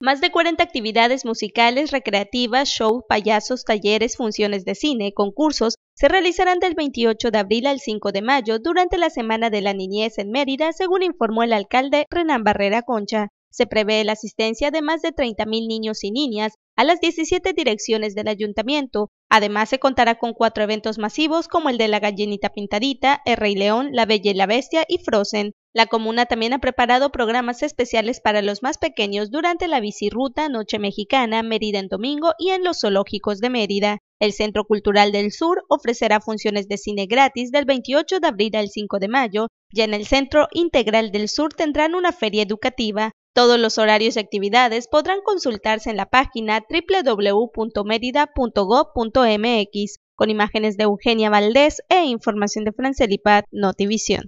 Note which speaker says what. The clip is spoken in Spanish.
Speaker 1: Más de 40 actividades musicales, recreativas, shows, payasos, talleres, funciones de cine, concursos, se realizarán del 28 de abril al 5 de mayo durante la Semana de la Niñez en Mérida, según informó el alcalde Renán Barrera Concha. Se prevé la asistencia de más de 30.000 niños y niñas a las 17 direcciones del ayuntamiento. Además, se contará con cuatro eventos masivos como el de la gallinita pintadita, el Rey León, la Bella y la Bestia y Frozen. La comuna también ha preparado programas especiales para los más pequeños durante la bicirruta Noche Mexicana, Mérida en domingo y en los zoológicos de Mérida. El Centro Cultural del Sur ofrecerá funciones de cine gratis del 28 de abril al 5 de mayo, y en el Centro Integral del Sur tendrán una feria educativa. Todos los horarios y actividades podrán consultarse en la página www.mérida.gov.mx con imágenes de Eugenia Valdés e información de Francelipat Notivision.